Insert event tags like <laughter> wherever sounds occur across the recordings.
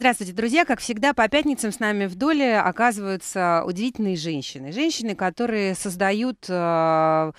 Здравствуйте, друзья. Как всегда, по пятницам с нами в доле оказываются удивительные женщины. Женщины, которые создают э,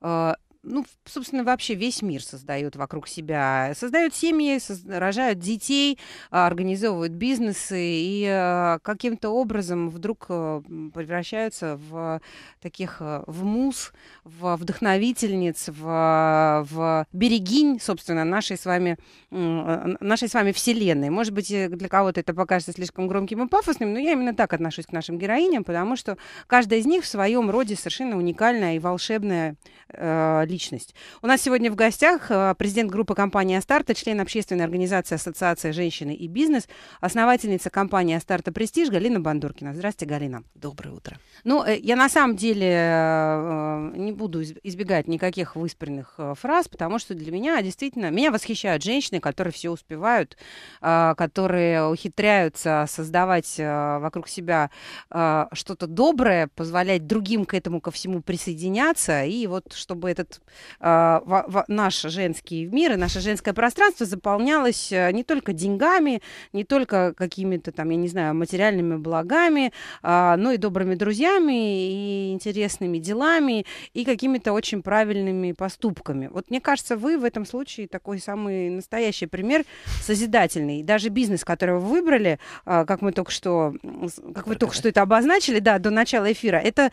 э, ну, собственно, вообще весь мир создают вокруг себя. Создают семьи, соз... рожают детей, а, организовывают бизнесы и а, каким-то образом вдруг а, превращаются в таких, в муз, в вдохновительниц, в, в берегинь, собственно, нашей с вами, нашей с вами вселенной. Может быть, э, для кого-то это покажется слишком громким и пафосным, но я именно так отношусь к нашим героиням, потому что каждая из них в своем роде совершенно уникальная и волшебная э, личность. У нас сегодня в гостях э, президент группы компании «Астарта», член общественной организации Ассоциация «Женщины и бизнес», основательница компании «Астарта Престиж» Галина Бандуркина. Здравствуйте, Галина. Доброе утро. Ну, э, я на самом деле э, не буду избегать никаких выспренных фраз, потому что для меня действительно... Меня восхищают женщины, которые все успевают, которые ухитряются создавать вокруг себя что-то доброе, позволять другим к этому ко всему присоединяться, и вот чтобы этот в, а, в, наш женский мир и наше женское пространство заполнялось э, не только деньгами, не только какими-то там, я не знаю, материальными благами, а, но и добрыми друзьями, и интересными делами, и какими-то очень правильными поступками. Вот мне кажется, вы в этом случае такой самый настоящий пример созидательный. Даже бизнес, который вы выбрали, а, как мы только что, как вы только что это обозначили, да, до начала эфира, это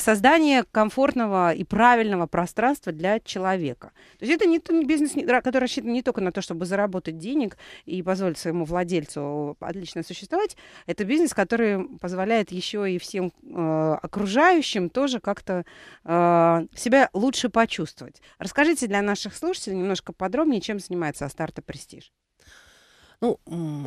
создание комфортного и правильного пространства пространство для человека. То есть это не, не бизнес, который рассчитан не только на то, чтобы заработать денег и позволить своему владельцу э, отлично существовать. Это бизнес, который позволяет еще и всем э, окружающим тоже как-то э, себя лучше почувствовать. Расскажите для наших слушателей немножко подробнее, чем занимается Астарта Престиж. Ну,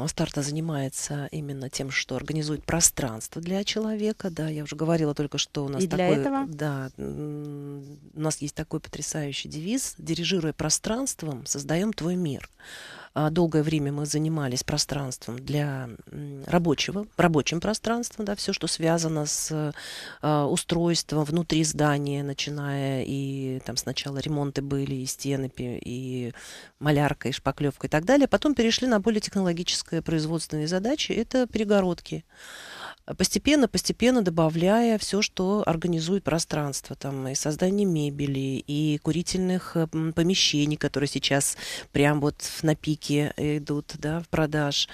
Астарта занимается именно тем, что организует пространство для человека. Да, я уже говорила только, что у нас и такой, для этого? да, у нас есть такой потрясающий девиз: дирижируя пространством, создаем твой мир. А, долгое время мы занимались пространством для рабочего, рабочим пространством, да, все, что связано с а, устройством внутри здания, начиная и там сначала ремонты были, и стены, и малярка, и шпаклевка и так далее. Потом перешли на более технологическое производственные задачи. Это перегородки постепенно, постепенно добавляя все, что организует пространство, там и создание мебели, и курительных э, помещений, которые сейчас прям вот на пике идут, да, в продаж,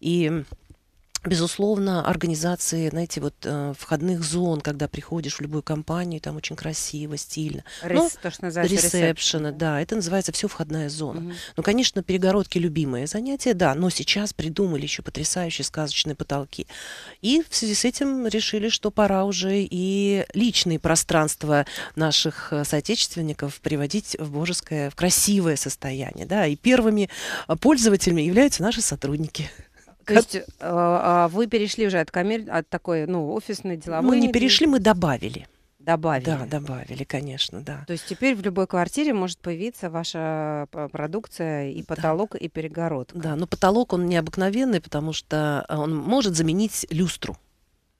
и Безусловно, организации, знаете, вот э, входных зон, когда приходишь в любую компанию, там очень красиво, стильно. Ну, Рис, да. это называется все входная зона. Угу. Ну, конечно, перегородки любимые занятия, да, но сейчас придумали еще потрясающие сказочные потолки. И в связи с этим решили, что пора уже и личные пространства наших э, соотечественников приводить в божеское, в красивое состояние, да, и первыми э, пользователями являются наши сотрудники. То есть э, а вы перешли уже от, коммер... от такой, ну, офисной деловой... Мы ну, не перешли, мы добавили. Добавили. Да, добавили, конечно, да. То есть теперь в любой квартире может появиться ваша э, продукция и потолок, да. и перегородка. Да, но потолок, он необыкновенный, потому что э, он может заменить люстру.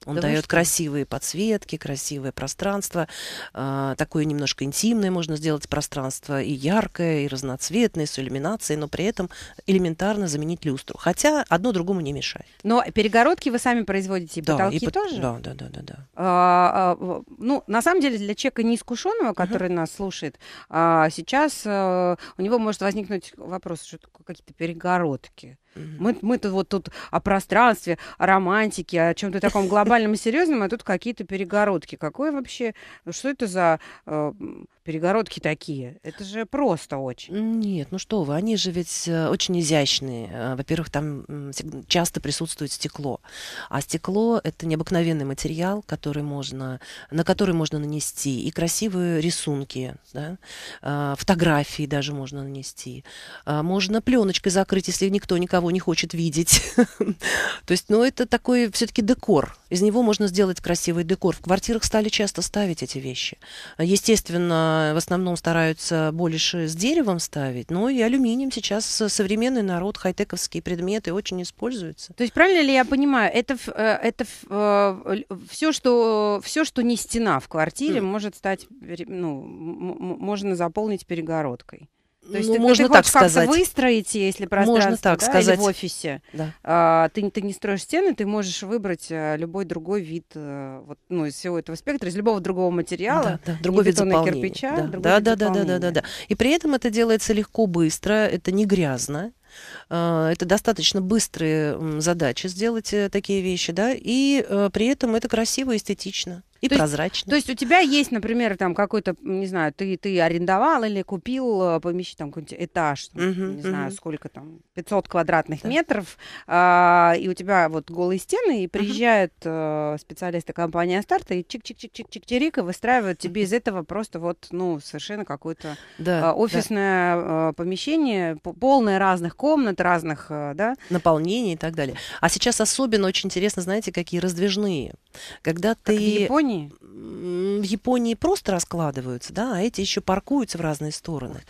Он да дает красивые подсветки, красивое пространство, э, такое немножко интимное можно сделать пространство, и яркое, и разноцветное, с иллюминацией, но при этом элементарно заменить люстру. Хотя одно другому не мешает. Но перегородки вы сами производите, и да, потолки и по... тоже? Да, да, да. да, да. А, а, ну, на самом деле, для человека неискушенного, который угу. нас слушает, а, сейчас а, у него может возникнуть вопрос, что такое какие-то перегородки. Мы, мы-то вот тут о пространстве, о романтике, о чем-то таком глобальном и серьезном, а тут какие-то перегородки. Какое вообще, что это за э, перегородки такие? Это же просто очень. Нет, ну что вы, они же ведь э, очень изящные. Э, во-первых, там часто присутствует стекло. А стекло — это необыкновенный материал, который можно, на который можно нанести и красивые рисунки, да? Э, фотографии даже можно нанести. Можно пленочкой закрыть, если никто никого никого не хочет видеть. <laughs> То есть, ну, это такой все-таки декор. Из него можно сделать красивый декор. В квартирах стали часто ставить эти вещи. Естественно, в основном стараются больше с деревом ставить, но и алюминием сейчас современный народ, хай-тековские предметы очень используются. То есть, правильно ли я понимаю, это, э, это э, все, что, все, что не стена в квартире, mm. может стать, ну, можно заполнить перегородкой? То есть ну, ты, можно ты так сказать. выстроить, если пространство можно так да, сказать. в офисе. Да. А, ты, ты не строишь стены, ты можешь выбрать э, любой другой вид э, вот, ну, из всего этого спектра, из любого другого материала. Да, да. Другой вид заполнения. Кирпича, да. Другой да, вид да, заполнения. да, да, да, да, да. И при этом это делается легко, быстро, это не грязно. А, это достаточно быстрые задачи сделать э, такие вещи, да, и при этом это красиво, эстетично и то прозрачно. Есть, то есть у тебя есть, например, там какой-то, не знаю, ты, ты арендовал или купил э, помещение, там какой-нибудь этаж, там, угу, не угу. знаю, сколько там, 500 квадратных да. метров, а, и у тебя вот голые стены, и приезжают угу. э, специалисты компании Астарта и чик-чик-чик-чик-чик-чирик, и выстраивают тебе из этого просто вот, ну, совершенно какое-то да, э, офисное да. Э, помещение, полное разных комнат, разных, да? Наполнений и так далее. А сейчас особенно очень интересно, знаете, какие раздвижные. Когда как ты... в Японии Японии? В Японии просто раскладываются, да, а эти еще паркуются в разные стороны.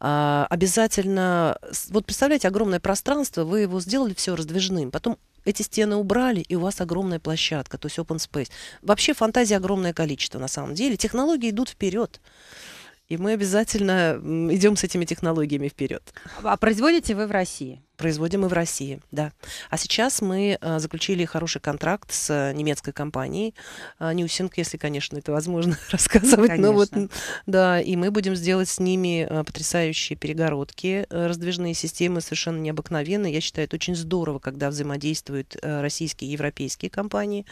А, обязательно, вот представляете, огромное пространство, вы его сделали все раздвижным, потом эти стены убрали, и у вас огромная площадка, то есть open space. Вообще фантазии огромное количество на самом деле. Технологии идут вперед. И мы обязательно идем с этими технологиями вперед. А, а производите вы в России? производим и в России, да. А сейчас мы э, заключили хороший контракт с э, немецкой компанией а, Ньюсинг, если, конечно, это возможно <laughs> рассказывать. Конечно. Но вот, да, и мы будем сделать с ними э, потрясающие перегородки, раздвижные системы совершенно необыкновенные. Я считаю, это очень здорово, когда взаимодействуют российские и европейские компании.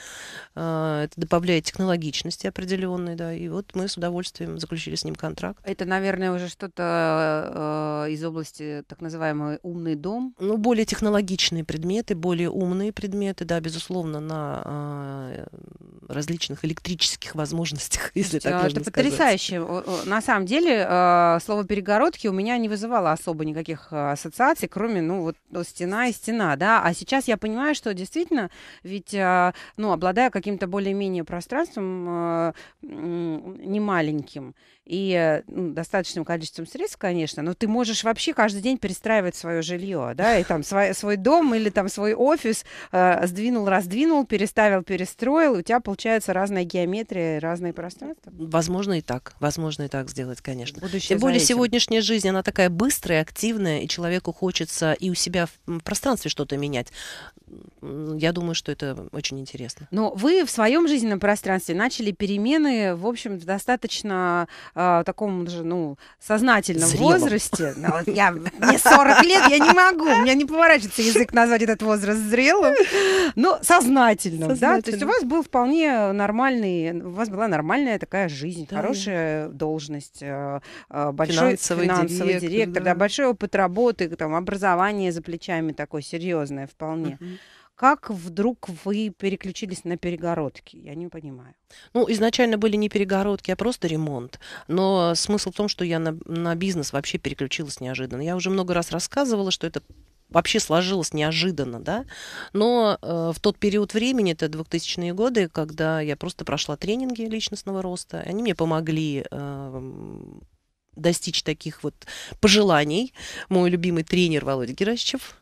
А, это добавляет технологичности определенной, да, и вот мы с удовольствием заключили с ним контракт. Это, наверное, уже что-то из области так называемый «умный дом», ну, более технологичные предметы, более умные предметы, да, безусловно, на э, различных электрических возможностях, <laughs> если Слушайте, так можно Это сказать. потрясающе. На самом деле, э, слово «перегородки» у меня не вызывало особо никаких а, ассоциаций, кроме, ну, вот стена и стена, да. А сейчас я понимаю, что действительно, ведь, э, ну, обладая каким-то более-менее пространством э, э, немаленьким, и э, ну, достаточным количеством средств, конечно, но ты можешь вообще каждый день перестраивать свое жилье, да, и там свой, свой дом или там свой офис э, сдвинул, раздвинул, переставил, перестроил, у тебя получается разная геометрия, разные пространства. Возможно и так, возможно и так сделать, конечно. Будущее Тем более сегодняшняя жизнь, она такая быстрая, активная, и человеку хочется и у себя в пространстве что-то менять. Я думаю, что это очень интересно. Но вы в своем жизненном пространстве начали перемены, в общем, достаточно э, таком же, ну, сознательном Зрелом. возрасте. Ну, я, мне 40 лет, я не могу, у меня не поворачивается язык назвать этот возраст зрелым, но сознательным, сознательным. да? То есть у вас был вполне нормальный, у вас была нормальная такая жизнь, да. хорошая должность, э, э, большой финансовый, финансовый директор, директор да. да, большой опыт работы, там, образование за плечами такое серьезное вполне. Uh-huh. Как вдруг вы переключились на перегородки? Я не понимаю. Ну, изначально были не перегородки, а просто ремонт. Но смысл в том, что я на, на бизнес вообще переключилась неожиданно. Я уже много раз рассказывала, что это вообще сложилось неожиданно, да. Но э, в тот период времени, это 2000-е годы, когда я просто прошла тренинги личностного роста, они мне помогли э, достичь таких вот пожеланий. Мой любимый тренер Володя Герасчев,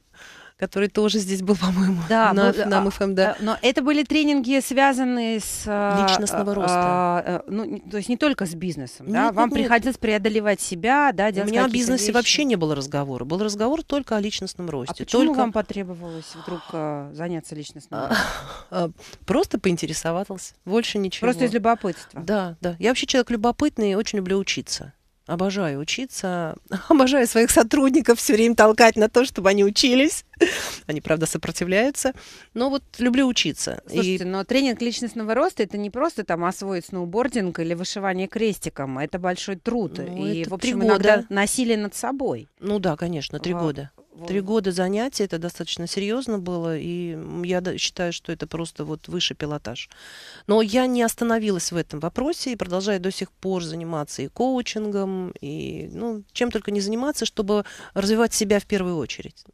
который тоже здесь был, <laughs> по-моему, да, на, был, на МФМ, да. А, но это были тренинги, связанные с... Э, Личностного а, роста. А, э, ну, то есть не только с бизнесом, нет, да? Вам нет. приходилось преодолевать себя, да, делать У меня о бизнесе вещи. вообще не было разговора. Был разговор только о личностном а росте. А почему только... вам потребовалось вдруг э, заняться личностным ростом? <laughs> Просто поинтересовался. Больше ничего. Просто из любопытства? Да, да. Я вообще человек любопытный и очень люблю учиться. Обожаю учиться, <laughs> обожаю своих сотрудников, все время толкать на то, чтобы они учились. <laughs> Они, правда, сопротивляются. Но вот люблю учиться. Слушайте, и... но тренинг личностного роста это не просто там освоить сноубординг или вышивание крестиком. Это большой труд. Ну, и, это в общем, иногда года. насилие над собой. Ну да, конечно, три а, года. Три года занятий, это достаточно серьезно было, и я считаю, что это просто вот высший пилотаж. Но я не остановилась в этом вопросе и продолжаю до сих пор заниматься и коучингом, и ну, чем только не заниматься, чтобы развивать себя в первую очередь.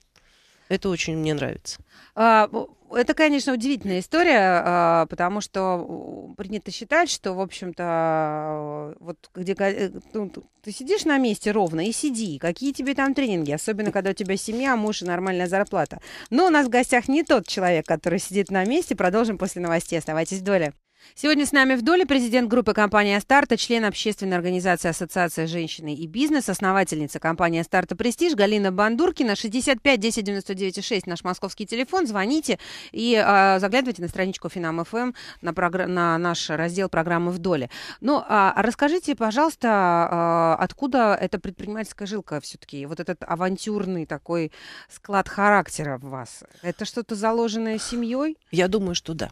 Это очень мне нравится. А, это, конечно, удивительная история, а, потому что принято считать, что, в общем-то, а, вот где э, ну, ты сидишь на месте ровно и сиди. Какие тебе там тренинги, особенно когда у тебя семья, муж и нормальная зарплата. Но у нас в гостях не тот человек, который сидит на месте. Продолжим после новостей. Оставайтесь в доле. Сегодня с нами в доле президент группы компании «Астарта», член общественной организации Ассоциация женщины и бизнес, основательница компании «Астарта Престиж» Галина Бандуркина. 65 10 99 6 наш московский телефон. Звоните и а, заглядывайте на страничку Финам ФМ на, прогр... на наш раздел программы в доле. Ну, а, расскажите, пожалуйста, а, откуда эта предпринимательская жилка все-таки, вот этот авантюрный такой склад характера в вас? Это что-то заложенное семьей? Я думаю, что да.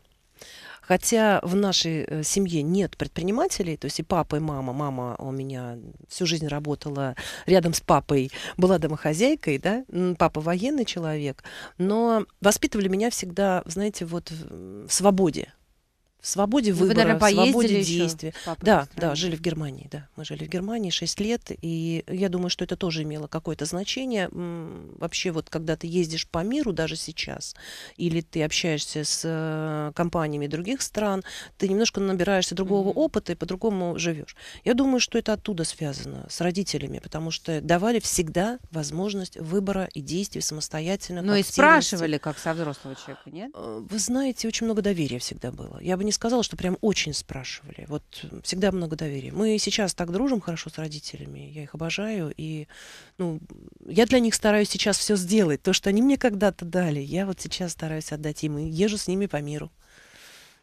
Хотя в нашей э, семье нет предпринимателей, то есть и папа, и мама. Мама у меня всю жизнь работала рядом с папой, была домохозяйкой, да, папа военный человек, но воспитывали меня всегда, знаете, вот в свободе, в свободе ну, выбора, Вы, наверное, в свободе действия. Да, да, жили в Германии, да. Мы жили в Германии 6 лет, и я думаю, что это тоже имело какое-то значение. Вообще вот когда ты ездишь по миру даже сейчас, или ты общаешься с э, компаниями других стран, ты немножко набираешься другого mm-hmm. опыта и по-другому живешь. Я думаю, что это оттуда связано, с родителями, потому что давали всегда возможность выбора и действий самостоятельно. Но ну, и спрашивали, как со взрослого человека, нет? Э, вы знаете, очень много доверия всегда было. Я бы не сказала, что прям очень спрашивали. Вот всегда много доверия. Мы сейчас так дружим хорошо с родителями, я их обожаю, и ну, я для них стараюсь сейчас все сделать. То, что они мне когда-то дали, я вот сейчас стараюсь отдать им, и езжу с ними по миру.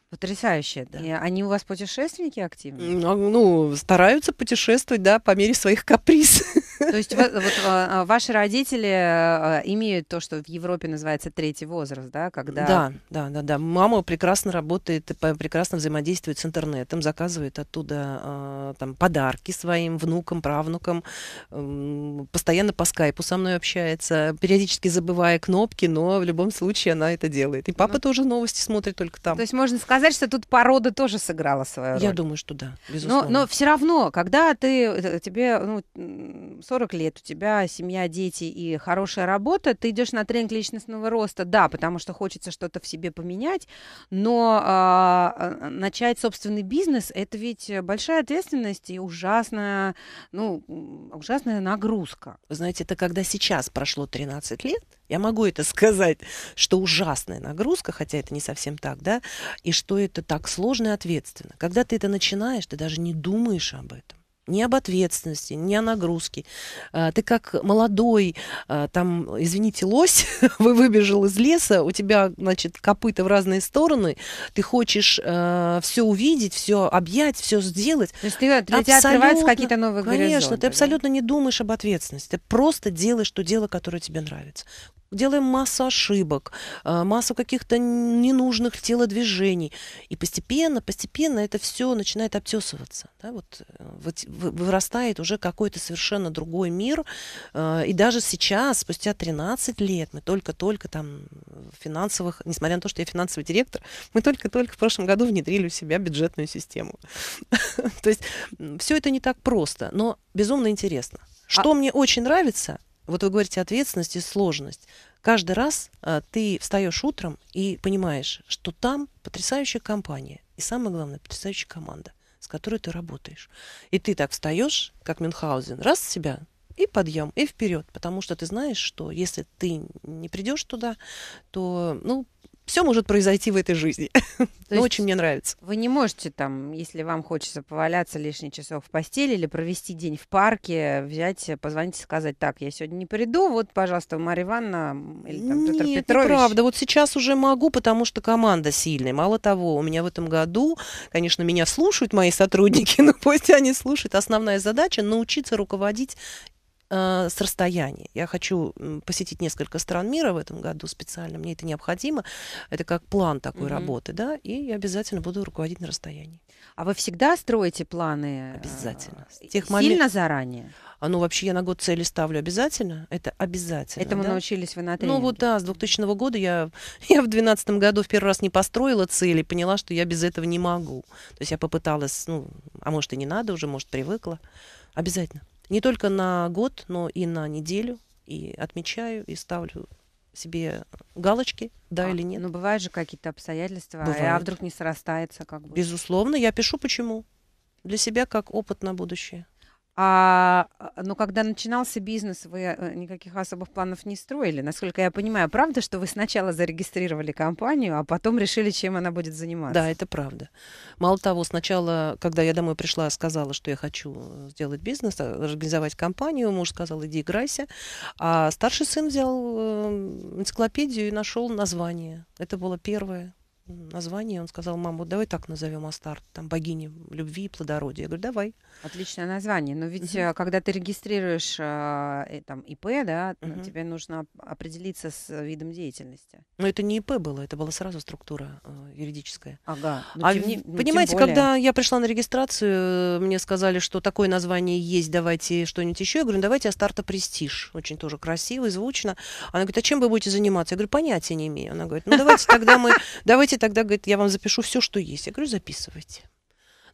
Потрясающе, да. И они у вас путешественники активные? Ну, ну, стараются путешествовать, да, по мере своих каприз. <laughs> То есть вот а, а, ваши родители а, имеют то, что в Европе называется третий возраст, да, когда... Да, да, да, да. Мама прекрасно работает, прекрасно взаимодействует с интернетом, заказывает оттуда там подарки своим внукам, правнукам, постоянно по скайпу со мной общается, периодически забывая кнопки, но в любом случае она это делает. И ну. папа ну, тоже новости смотрит только там. То есть можно сказать, что тут порода тоже сыграла свою роль. Я думаю, что да, безусловно. Но, но все равно, когда ты э, тебе ну, 40 40 лет, у тебя семья, дети и хорошая работа, ты идешь на тренинг личностного роста, да, потому что хочется что-то в себе поменять, но а, а начать собственный бизнес – это ведь большая ответственность и ужасная, ну, ужасная нагрузка. Вы знаете, это когда сейчас прошло 13 лет, я могу это сказать, что ужасная нагрузка, хотя это не совсем так, да, и что это так сложно и ответственно. Когда ты это начинаешь, ты даже не думаешь об этом не об ответственности, не о нагрузке. А, ты как молодой, а, там, извините, лось, <laughs> вы выбежал из леса, у тебя, значит, копыта в разные стороны, ты хочешь э, а, все увидеть, все объять, все сделать. То есть ты, для абсолютно, тебя открываются какие-то новые конечно, горизонты. Конечно, ты да? абсолютно не думаешь об ответственности, ты просто делаешь то дело, которое тебе нравится делаем массу ошибок, массу каких-то ненужных телодвижений. И постепенно, постепенно это все начинает обтесываться. Да, вот, э, вот вырастает уже какой-то совершенно другой мир. Э, и даже сейчас, спустя 13 лет, мы только-только там финансовых, несмотря на то, что я финансовый директор, мы только-только в прошлом году внедрили у себя бюджетную систему. <laughs> То есть все это не так просто, но безумно интересно. А что мне очень нравится, вот вы говорите ответственность и сложность. Каждый раз а, ты встаешь утром и понимаешь, что там потрясающая компания и самое главное потрясающая команда с которой ты работаешь. И ты так встаешь, как Мюнхгаузен, раз себя и подъем, и вперед, потому что ты знаешь, что если ты не придешь туда, то, ну, все может произойти в этой жизни. <laughs> Но очень мне нравится. Вы не можете там, если вам хочется поваляться лишний часов в постели или провести день в парке, взять, позвонить и сказать, так, я сегодня не приду, вот, пожалуйста, Марья Ивановна или там Петр Нет, Петрович. правда, вот сейчас уже могу, потому что команда сильная. Мало того, у меня в этом году, конечно, меня слушают мои сотрудники, <laughs> но пусть они слушают. Основная задача научиться руководить Э, с расстояния. Я хочу посетить несколько стран мира в этом году специально, мне это необходимо. Это как план такой mm-hmm. работы, да, и я обязательно буду руководить на расстоянии. А вы всегда строите планы? Э, обязательно. С тех момент... Сильно заранее? А ну вообще я на год цели ставлю обязательно. Это обязательно. Этому да? научились вы на тренинге? Ну вот да, с 2000 года я, <laughs> я в двенадцатом году в первый раз не построила цели, поняла, что я без этого не могу. То есть я попыталась, ну, а может и не надо уже, может привыкла. Обязательно не только на год, но и на неделю. И отмечаю, и ставлю себе галочки, да а, или нет. Ну, бывают же какие-то обстоятельства, а бывают. а вдруг не срастается как бы. Безусловно, я пишу почему. Для себя как опыт на будущее. А, а, но когда начинался бизнес, вы э, никаких особых планов не строили. Насколько я понимаю, правда, что вы сначала зарегистрировали компанию, а потом решили, чем она будет заниматься? Да, это правда. Мало того, сначала, когда я домой пришла, сказала, что я хочу э, сделать бизнес, а, организовать компанию, муж сказал, иди играйся. А старший сын взял э, энциклопедию и нашел название. Это было первое название, он сказал, мам, вот давай так назовем Астарт, там богини любви и плодородия. Я говорю, давай. Отличное название, но ведь угу. когда ты регистрируешь э, э, там ИП, да, угу. тебе нужно определиться с видом деятельности. Но это не ИП было, это была сразу структура юридическая. Ага. Ну, а, тем, не, ну, понимаете, более... когда я пришла на регистрацию, мне сказали, что такое название есть, давайте что-нибудь еще. Я говорю, «Ну, давайте Астарта Престиж, очень тоже красиво и звучно. Она говорит, а чем вы будете заниматься? Я говорю, понятия не имею. Она говорит, ну давайте тогда мы, давайте давайте тогда, говорит, я вам запишу все, что есть. Я говорю, записывайте.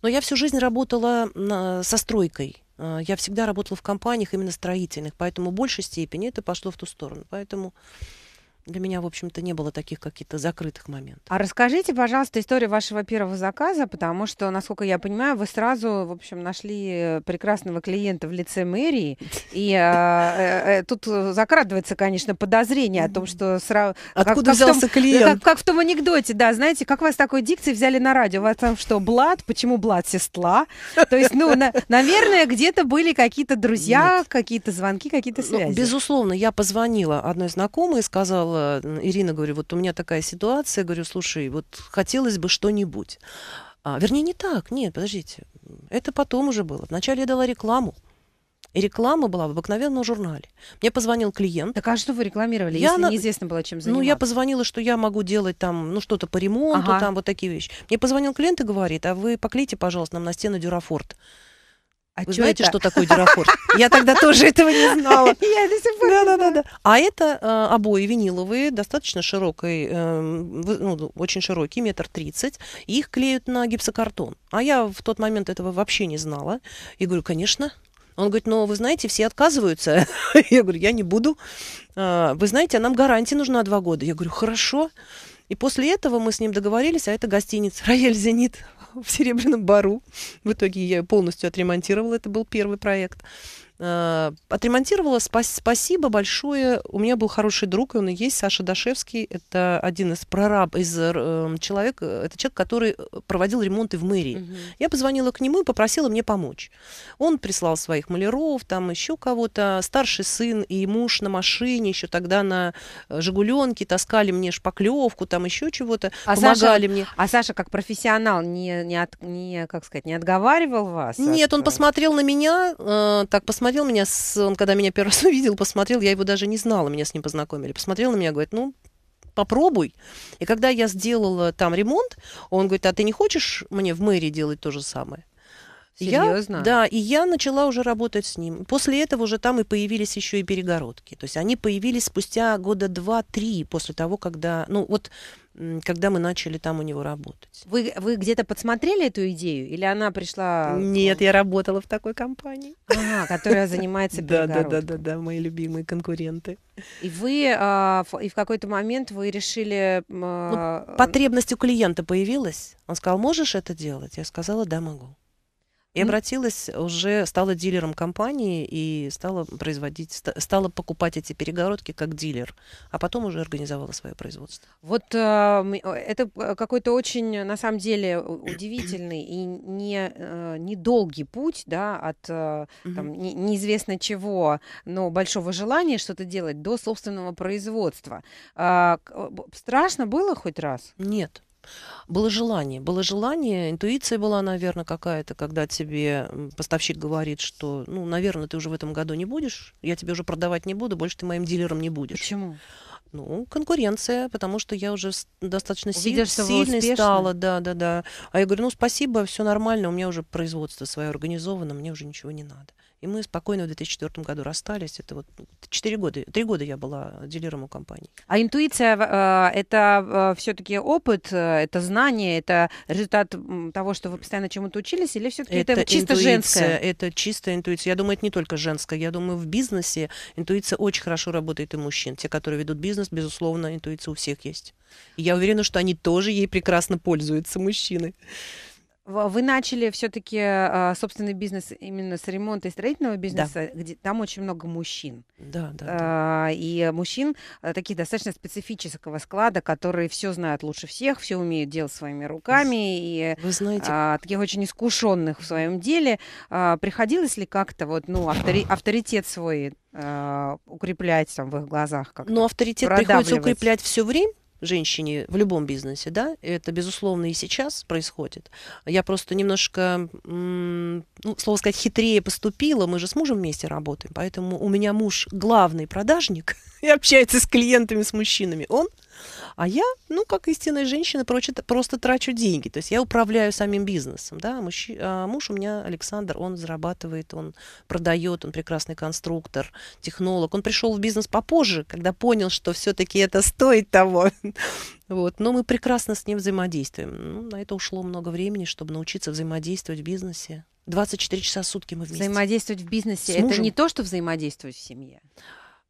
Но я всю жизнь работала на, со стройкой. А, я всегда работала в компаниях именно строительных, поэтому в большей степени это пошло в ту сторону. Поэтому для меня, в общем-то, не было таких каких-то закрытых моментов. А расскажите, пожалуйста, историю вашего первого заказа, потому что, насколько я понимаю, вы сразу, в общем, нашли э, прекрасного клиента в лице мэрии, и э, э, тут закрадывается, конечно, подозрение о том, что сразу... Откуда как, взялся клиент? Как, в том анекдоте, да, знаете, как вас такой дикции взяли на радио? У вас там что, Блад? Почему Блад сестла? То есть, ну, наверное, где-то были какие-то друзья, какие-то звонки, какие-то ну, связи. безусловно, я позвонила одной знакомой и сказала, сказала, Ирина, говорю, вот у меня такая ситуация, говорю, слушай, вот хотелось бы что-нибудь. А, вернее, не так, нет, подождите. Это потом уже было. Вначале я дала рекламу. И реклама была в обыкновенном журнале. Мне позвонил клиент. Так а что вы рекламировали, я если на... неизвестно было, чем заниматься? Ну, я позвонила, что я могу делать там, ну, что-то по ремонту, ага. там вот такие вещи. Мне позвонил клиент и говорит, а вы поклейте, пожалуйста, нам на стену дюрафорт. А Вы знаете, это? что такое дюрафор? Я тогда тоже этого не знала. <laughs> Я до сих пор да, да, да. А это э, обои виниловые, достаточно широкой, э, ну, очень широкий, метр тридцать. Их клеют на гипсокартон. А я в тот момент этого вообще не знала. И говорю, конечно, он говорит, но вы знаете, все отказываются. <laughs> Я говорю, я не буду. А, вы знаете, а нам гарантия нужна два года. Я говорю, хорошо. И после этого мы с ним договорились, а это гостиница «Рояль Зенит». <laughs> в Серебряном Бару. В итоге я полностью отремонтировала, это был первый проект. Э, отремонтировала, спасибо большое. У меня был хороший друг, и он и есть, Саша Дашевский. Это один из прораб, из э, человек, э, это человек, который э, проводил ремонты в мэрии. Угу. Я позвонила к нему и попросила мне помочь. Он прислал своих маляров, там еще кого-то. Старший сын и муж на машине еще тогда на «Жигуленке» таскали мне шпаклевку, там еще чего-то, а помогали Саша, мне. А Саша как профессионал не, не, от, не, как сказать, не отговаривал вас? Нет, от... он посмотрел на меня, э, так посмотрел посмотрел меня, с... он когда меня первый раз <laughs> увидел, посмотрел, я его даже не знала, меня с ним познакомили. Посмотрел на меня, говорит, ну, попробуй. И когда я сделала там ремонт, он говорит, а ты не хочешь мне в мэрии делать то же самое? Серьезно? Я, да, и я начала уже работать с ним. После этого уже там и появились еще и перегородки. То есть они появились спустя года два-три после того, когда... Ну, вот когда мы начали там у него работать. Вы, вы где-то подсмотрели эту идею, или она пришла... Нет, я работала в такой компании. Ага, которая занимается <laughs> Да, да, да, да, да, мои любимые конкуренты. И вы, а, в, и в какой-то момент вы решили... А... Ну, потребность у клиента появилась. Он сказал, можешь это делать? Я сказала, да, могу. И обратилась уже, стала дилером компании и стала производить, стала покупать эти перегородки как дилер, а потом уже организовала свое производство. Вот э, это э, какой-то очень, на самом деле, удивительный и не, э, недолгий путь, да, от э, там, неизвестно чего, но большого желания что-то делать до собственного производства. А, страшно было хоть раз? Нет. Было желание, было желание, интуиция была, наверное, какая-то, когда тебе поставщик говорит, что, ну, наверное, ты уже в этом году не будешь, я тебе уже продавать не буду, больше ты моим дилером не будешь. Почему? Ну, конкуренция, потому что я уже достаточно Увидя, силь, сильной успешно. стала, да, да, да. А я говорю, ну, спасибо, все нормально, у меня уже производство свое организовано, мне уже ничего не надо. И мы спокойно в 2004 году расстались. Это вот 4 ну, года, 3 года я была дилером у компании. А интуиция – а, это э, все-таки опыт, э, это знание, это результат того, что вы постоянно чему-то учились, или все-таки это, это чисто женское? Это чистая интуиция. Я думаю, это не только женское. Я думаю, в бизнесе интуиция очень хорошо работает и мужчин. Те, которые ведут бизнес, безусловно, интуиция у всех есть. И я уверена, что они тоже ей прекрасно пользуются, мужчины. Вы начали все-таки а, собственный бизнес именно с ремонта и строительного бизнеса, да. где там очень много мужчин. Да, да, да. А, и мужчин а, таких достаточно специфического склада, которые все знают лучше всех, все умеют делать своими руками Вы и знаете... таких очень искушенных в своем деле. Приходилось ли как-то вот ну авторитет свой укреплять там в их глазах как-то? Но ну, авторитет приходится укреплять все время женщине в любом бизнесе, да, это, безусловно, и сейчас происходит. Я просто немножко, ну, слово сказать, хитрее поступила, мы же с мужем вместе работаем, поэтому у меня муж главный продажник <laughs> и общается с клиентами, с мужчинами. Он а я, ну, как истинная женщина, прочит, просто трачу деньги. То есть я управляю самим бизнесом. Да? Мужч... А муж у меня, Александр, он зарабатывает, он продает, он прекрасный конструктор, технолог. Он пришел в бизнес попозже, когда понял, что все-таки это стоит того. <laughs> Вот. Но мы прекрасно с ним взаимодействуем. Ну, на это ушло много времени, чтобы научиться взаимодействовать в бизнесе. 24 часа в сутки мы вместе. Взаимодействовать в бизнесе – это не то, что взаимодействовать в семье.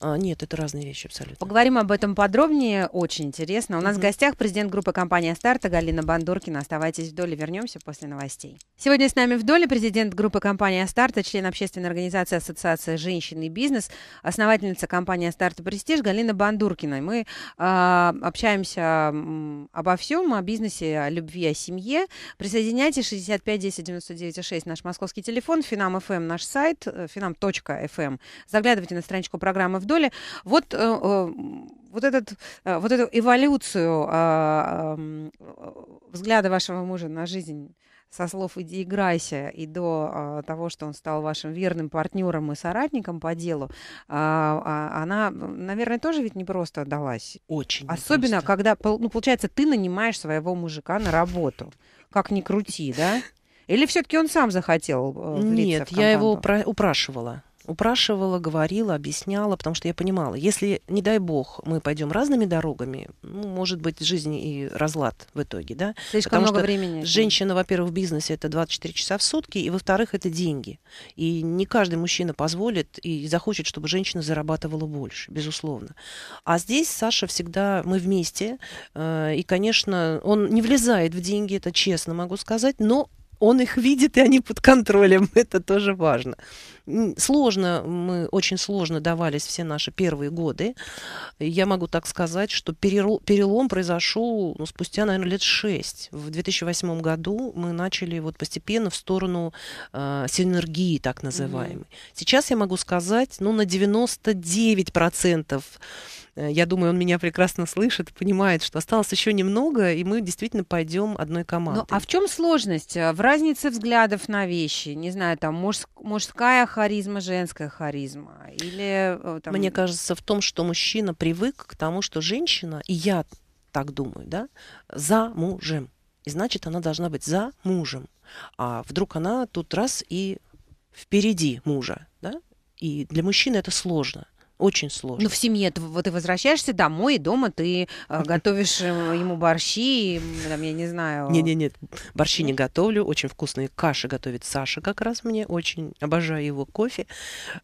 А, нет, это разные вещи абсолютно. Поговорим об этом подробнее, очень интересно. У нас mm-hmm. в гостях президент группы компании «Старта» Галина Бандуркина. Оставайтесь в доле, вернемся после новостей. Сегодня с нами в доле президент группы компании «Старта», член общественной организации Ассоциация «Женщины и бизнес», основательница компании «Старта Престиж» Галина Бандуркина. Мы э, общаемся обо всем, о бизнесе, о любви, о семье. Присоединяйтесь, 65 10 99 6, наш московский телефон, Финам.фм, эм наш сайт, э, финам.фм. Эм. Заглядывайте на страничку программы в Доли. Вот э, э, вот, этот, э, вот эту эволюцию взгляда вашего мужа на жизнь со слов «иди играйся» и до того, что он стал вашим верным партнером и соратником по делу, а, она, наверное, тоже ведь не просто отдалась. Очень. Особенно, когда, ну, получается, ты нанимаешь своего мужика на работу. Как ни крути, да? Или все-таки он сам захотел влиться Нет, в я его упрашивала упрашивала, говорила, объясняла, потому что я понимала, если, не дай бог, мы пойдем разными дорогами, ну, может быть, жизнь и разлад в итоге, да? Слишком потому много что времени. Женщина, во-первых, в бизнесе это 24 часа в сутки, и, во-вторых, это деньги. И не каждый мужчина позволит и захочет, чтобы женщина зарабатывала больше, безусловно. А здесь Саша всегда, мы вместе, э, и, конечно, он не влезает в деньги, это честно могу сказать, но он их видит, и они под контролем. <laughs> Это тоже важно. Сложно, мы очень сложно давались все наши первые годы. Я могу так сказать, что перелом произошел ну, спустя, наверное, лет шесть. В 2008 году мы начали вот постепенно в сторону э, синергии, так называемой. Mm-hmm. Сейчас я могу сказать, ну, на 99% Э, я думаю, он меня прекрасно слышит, понимает, что осталось еще немного, и мы действительно пойдем одной ну, командой. Ну, а в чем сложность? Э, в разнице взглядов на вещи? Не знаю, там муж, мужская харизма, женская харизма? Или, э, там... Мне кажется, в том, что мужчина привык к тому, что женщина, и я так думаю, да, за мужем. И значит, она должна быть за мужем. А вдруг она тут раз и впереди мужа, да? И для мужчины это сложно – очень сложно. Ну, в семье вот ты возвращаешься домой, и дома ты э, <laughs> готовишь э, ему борщи, там, я не знаю... не не нет, борщи не готовлю. Очень вкусные каши готовит Саша как раз мне. Очень обожаю его кофе.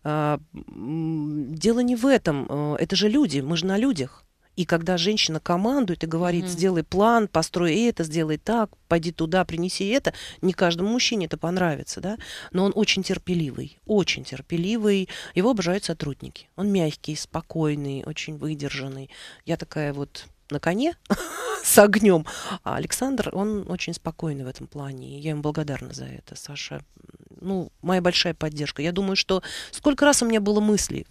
А, дело не в этом. Э, это же люди, мы же на людях. И когда женщина командует и говорит, mm сделай план, построй это, сделай так, пойди туда, принеси это, не каждому мужчине это понравится, да? Но он очень терпеливый, очень терпеливый. Его обожают сотрудники. Он мягкий, спокойный, очень выдержанный. Я такая вот на коне <laughs> с огнем. А Александр, он очень спокойный в этом плане. И я ему благодарна за это, Саша. Ну, моя большая поддержка. Я думаю, что сколько раз у меня было мыслей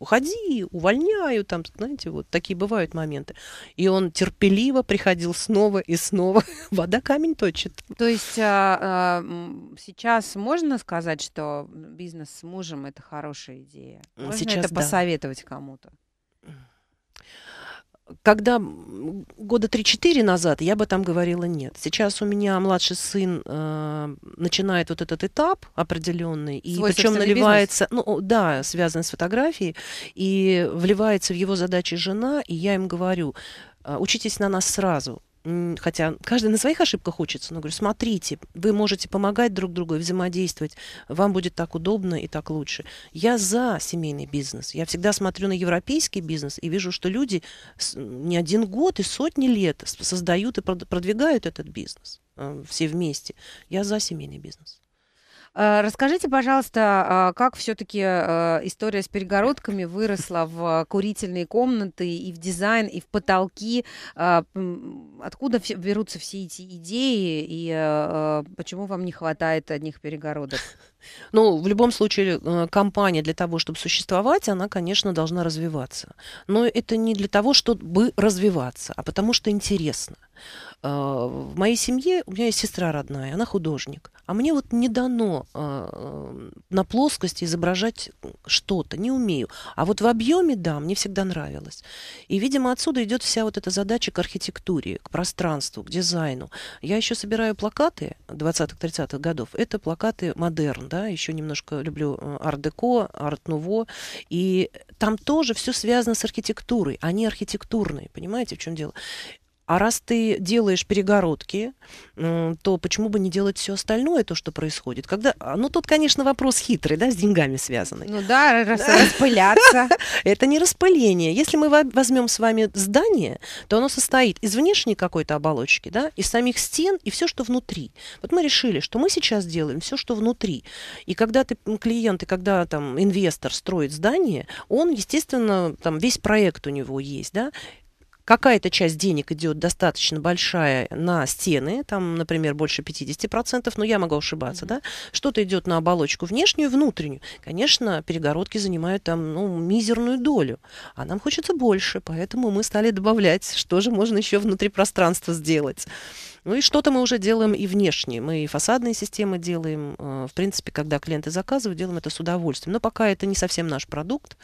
уходи, увольняю, там, знаете, вот такие бывают моменты. И он терпеливо приходил снова и снова. <laughs> Вода камень точит. То есть а, а, сейчас можно сказать, что бизнес с мужем это хорошая идея? Можно сейчас, это да. посоветовать кому-то? когда года 3-4 назад я бы там говорила нет. Сейчас у меня младший сын э, начинает вот этот этап определенный, и Свой причем наливается, бизнес? ну да, связан с фотографией, и вливается в его задачи жена, и я им говорю, «Э, учитесь на нас сразу, хотя каждый на своих ошибках учится, но говорю, смотрите, вы можете помогать друг другу взаимодействовать, вам будет так удобно и так лучше. Я за семейный бизнес. Я всегда смотрю на европейский бизнес и вижу, что люди не один год и сотни лет создают и продвигают этот бизнес э, все вместе. Я за семейный бизнес. Э, расскажите, пожалуйста, э, как все-таки э, история с перегородками выросла в курительные комнаты и в дизайн, и в потолки? Откуда берутся все эти идеи и почему вам не хватает одних перегородок? Ну, в любом случае, э, компания для того, чтобы существовать, она, конечно, должна развиваться. Но это не для того, чтобы развиваться, а потому что интересно. Э, в моей семье у меня есть сестра родная, она художник. А мне вот не дано э, на плоскости изображать что-то, не умею. А вот в объеме, да, мне всегда нравилось. И, видимо, отсюда идет вся вот эта задача к архитектуре, к пространству, к дизайну. Я еще собираю плакаты 20-30-х годов. Это плакаты модерн да, еще немножко люблю э, арт-деко, арт-нуво, и там тоже все связано с архитектурой, они а архитектурные, понимаете, в чем дело? А раз ты делаешь перегородки, то почему бы не делать все остальное, то, что происходит? Когда, а, ну, тут, конечно, вопрос хитрый, да, с деньгами связанный. Ну да, раз, распыляться. <laughs> Это не распыление. Если мы возьмем с вами здание, то оно состоит из внешней какой-то оболочки, да, из самих стен и все, что внутри. Вот мы решили, что мы сейчас делаем все, что внутри. И когда ты клиент, и когда там инвестор строит здание, он, естественно, там весь проект у него есть, да, Какая-то часть денег идет достаточно большая на стены, там, например, больше 50%, но ну, я могу ошибаться, mm-hmm. да? Что-то идет на оболочку внешнюю и внутреннюю. Конечно, перегородки занимают там, ну, мизерную долю, а нам хочется больше, поэтому мы стали добавлять, что же можно еще внутри пространства сделать. Ну и что-то мы уже делаем и внешние, Мы и фасадные системы делаем. Э, в принципе, когда клиенты заказывают, делаем это с удовольствием. Но пока это не совсем наш продукт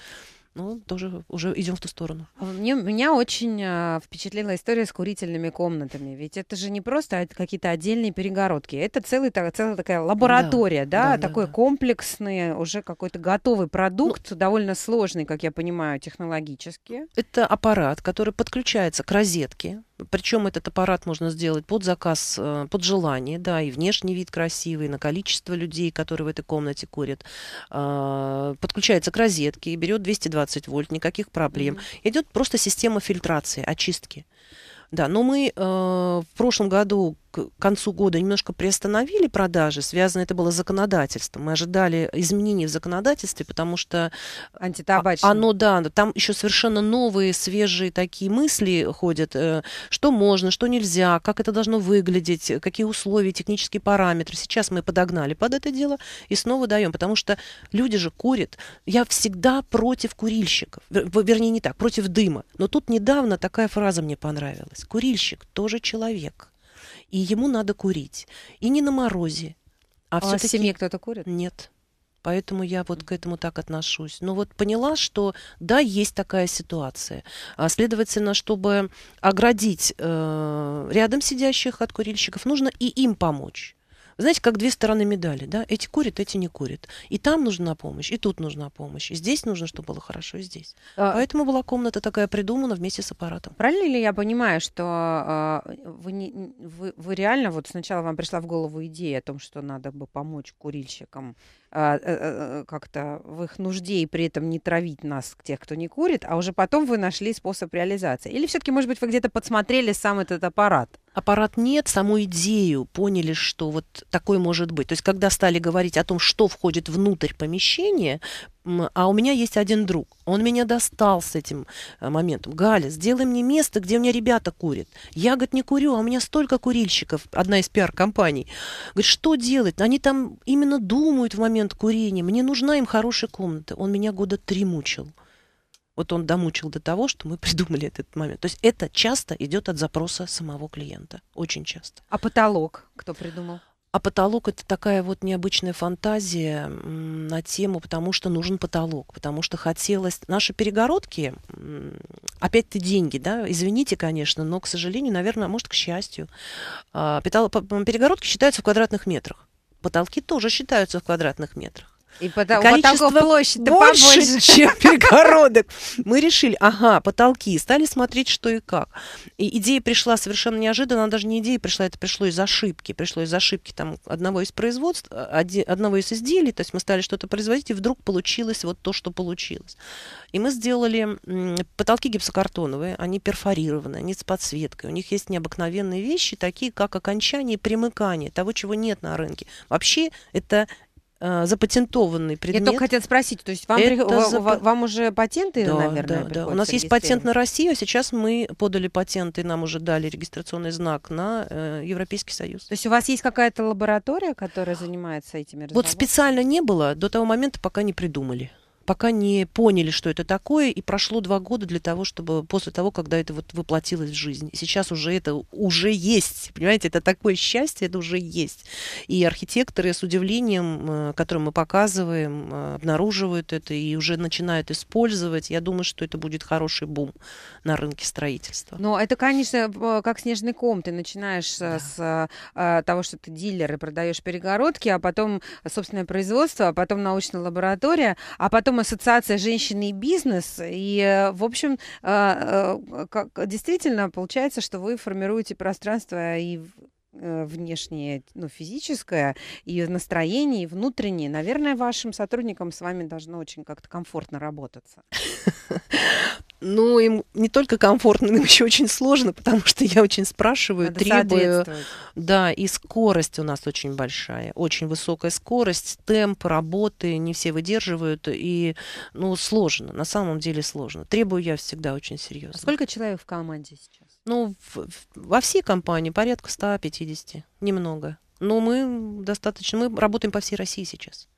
ну, тоже уже идем в ту сторону. А мне, меня очень э, впечатлила история с курительными комнатами. Ведь это же не просто какие-то отдельные перегородки. Это целый, та, целая такая лаборатория, да, да, да такой да, комплексный, уже какой-то готовый ну, продукт, ну, довольно сложный, как я понимаю, технологически. Это аппарат, который подключается к розетке причем этот аппарат можно сделать под заказ, э, под желание, да, и внешний вид красивый, на количество людей, которые в этой комнате курят. А, подключается к розетке, берет 220 вольт, никаких проблем. Mm-hmm. Идет просто система фильтрации, очистки. Да, но мы э, в прошлом году к концу года немножко приостановили продажи, связано это было с законодательством. Мы ожидали изменений в законодательстве, потому что... А, Антитабачное. Оно, да, там еще совершенно новые, свежие такие мысли ходят, э, что можно, что нельзя, как это должно выглядеть, какие условия, технические параметры. Сейчас мы подогнали под это дело и снова даем, потому что люди же курят. Я всегда против курильщиков, вернее, не так, против дыма. Но тут недавно такая фраза мне понравилась. Курильщик тоже человек и ему надо курить. И не на морозе. А, а все-таки... в семье кто-то курит? Нет. Поэтому я вот к этому так отношусь. Но ну вот поняла, что да, есть такая ситуация. А, следовательно, чтобы оградить э, рядом сидящих от курильщиков, нужно и им помочь знаете, как две стороны медали, да, эти курят, эти не курят. И там нужна помощь, и тут нужна помощь, и здесь нужно, чтобы было хорошо, и здесь. А... Э, Поэтому была комната такая придумана вместе с аппаратом. Правильно ли я понимаю, что э, вы, не, вы, вы реально, вот сначала вам пришла в голову идея о том, что надо бы помочь курильщикам а, э, э, э, как-то в их нужде и при этом не травить нас, тех, кто не курит, а уже потом вы нашли способ реализации? Или все-таки, может быть, вы где-то подсмотрели сам этот аппарат? аппарат нет, саму идею поняли, что вот такой может быть. То есть, когда стали говорить о том, что входит внутрь помещения, а у меня есть один друг. Он меня достал с этим э, моментом. Галя, сделай мне место, где у меня ребята курят. Я, говорит, не курю, а у меня столько курильщиков, одна из пиар-компаний. Говорит, что делать? Они там именно думают в момент курения. Мне нужна им хорошая комната. Он меня года три мучил. Вот он домучил до того, что мы <laughs> придумали этот момент. То есть это часто идет от запроса самого клиента. Очень часто. А потолок кто придумал? А потолок это такая вот необычная фантазия на тему, потому что нужен потолок, потому что хотелось... Наши перегородки, опять-то деньги, да, извините, конечно, но, к сожалению, наверное, а может, к счастью, а, перегородки считаются в квадратных метрах. Потолки тоже считаются в квадратных метрах. И потому, количество площади больше, побольше. <laughs> чем перегородок. Мы решили, ага, потолки, стали смотреть, что и как. И идея пришла совершенно неожиданно, она даже не идея пришла, это пришло из ошибки. Пришло из ошибки там одного из производств, а, оди, одного из изделий, то есть мы стали что-то производить, и вдруг получилось вот то, что получилось. И мы сделали потолки гипсокартоновые, они перфорированы, они с подсветкой, у них есть необыкновенные вещи, такие как окончание и примыкание, того, чего нет на рынке. Вообще это э, запатентованный предмет. Я только хотела спросить, то есть вам, при... зап... вам уже патенты, да, наверное, да, да. У нас есть патент на Россию, а сейчас мы подали патенты, нам уже дали регистрационный знак на э, Европейский Союз. То есть у вас есть какая-то лаборатория, которая занимается этими разработками? Вот специально не было до того момента, пока не придумали пока не поняли, что это такое, и прошло два года для того, чтобы после того, когда это вот воплотилось в жизнь. Сейчас уже это уже есть, понимаете, это такое счастье, это уже есть. И архитекторы с удивлением, э, которым мы показываем, э, обнаруживают это и уже начинают использовать. Я думаю, что это будет хороший бум на рынке строительства. Но ну, это, конечно, как снежный ком. Ты начинаешь да. с э, того, что ты дилер и продаешь перегородки, а потом собственное производство, а потом научная лаборатория, а потом там ассоциация женщины и бизнес, и, э, в общем, э, э, как, действительно получается, что вы формируете пространство и внешнее, ну, физическое, и настроение, и внутреннее. Наверное, вашим сотрудникам с вами должно очень как-то комфортно работаться. <laughs> Ну им не только комфортно, им еще очень сложно, потому что я очень спрашиваю, Надо требую. Да, и скорость у нас очень большая, очень высокая скорость, темп работы не все выдерживают, и ну сложно, на самом деле сложно. Требую я всегда очень серьезно. А сколько человек в команде сейчас? Ну, в, в, во всей компании порядка 150, немного. Но мы достаточно, мы работаем по всей России сейчас.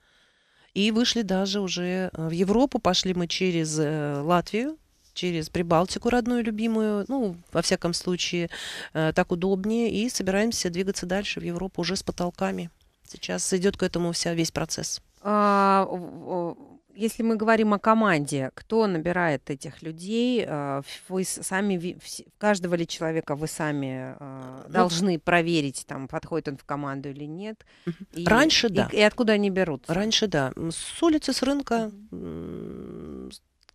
И вышли даже уже э, в Европу, пошли мы через э, Латвию, через Прибалтику, родную, любимую. Ну, во всяком случае, э, так удобнее. И собираемся двигаться дальше в Европу уже с потолками. Сейчас идет к этому вся, весь процесс. А, если мы говорим о команде, кто набирает этих людей? Э, вы сами, каждого ли человека вы сами э, ну, должны проверить, там, подходит он в команду или нет? И, Раньше, и, да. И, и откуда они берут? Раньше, да. С улицы, с рынка. Mm-hmm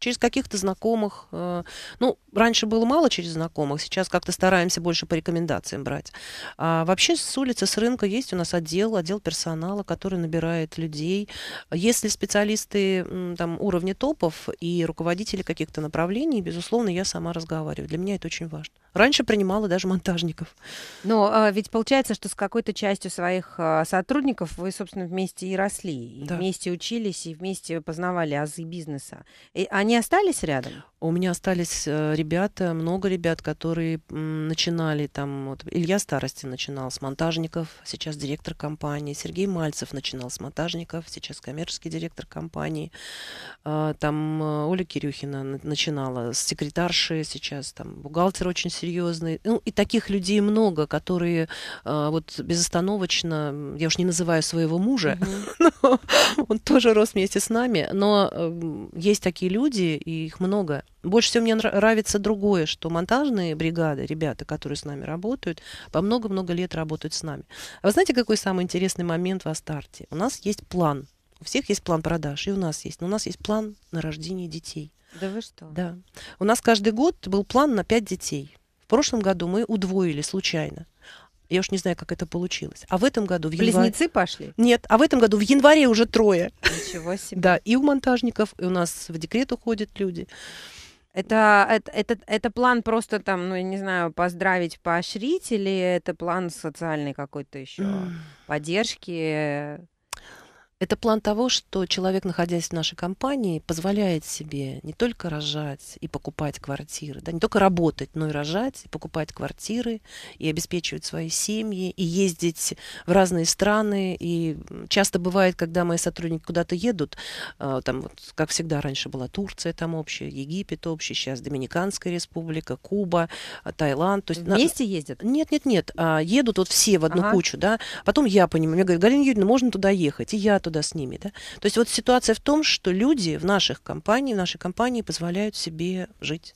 через каких-то знакомых. Э, ну, раньше было мало через знакомых, сейчас как-то стараемся больше по рекомендациям брать. А вообще с улицы, с рынка есть у нас отдел, отдел персонала, который набирает людей. Если специалисты там уровня топов и руководители каких-то направлений, безусловно, я сама разговариваю. Для меня это очень важно. Раньше принимала даже монтажников. Но а, ведь получается, что с какой-то частью своих а, сотрудников вы, собственно, вместе и росли, и да. вместе учились, и вместе познавали азы бизнеса. И они они остались рядом? У меня остались э, ребята, много ребят, которые начинали там, вот Илья Старости начинал с монтажников, сейчас директор компании, Сергей Мальцев начинал с монтажников, сейчас коммерческий директор компании, а, там э, Оля Кирюхина начинала с секретарши, сейчас там бухгалтер очень серьезный, ну и таких людей много, которые а, вот безостановочно, я уж не называю своего мужа, mm-hmm. <laughs> он тоже рос вместе с нами, но э, есть такие люди, и их много. Больше всего мне нравится другое, что монтажные бригады, ребята, которые с нами работают, по много-много лет работают с нами. А вы знаете, какой самый интересный момент во старте? У нас есть план. У всех есть план продаж, и у нас есть. Но у нас есть план на рождение детей. Да вы что? Да. У нас каждый год был план на пять детей. В прошлом году мы удвоили случайно. Я уж не знаю, как это получилось. А в этом году... В Близнецы пошли? Нет, а в этом году в январе уже трое. Ничего себе. Да, и у монтажников, и у нас в декрет уходят люди. Это, это, это, это план просто там, ну, я не знаю, поздравить, поощрить, или это план социальной какой-то еще поддержки? Э, это план того, что человек, находясь в нашей компании, позволяет себе не только рожать и покупать квартиры, да, не только работать, но и рожать, и покупать квартиры, и обеспечивать свои семьи, и ездить в разные страны. И часто бывает, когда мои сотрудники куда-то едут, э, там, вот, как всегда, раньше была Турция там общая, Египет общий, сейчас Доминиканская республика, Куба, э, Таиланд. То есть Вместе на... ездят? Нет, нет, нет. А, едут вот все в одну ага. кучу, да. Потом я понимаю, мне говорят, Галина Юрьевна, можно туда ехать? И я туда туда с ними. Да? То есть вот ситуация в том, что люди в наших компаниях, в нашей компании позволяют себе жить.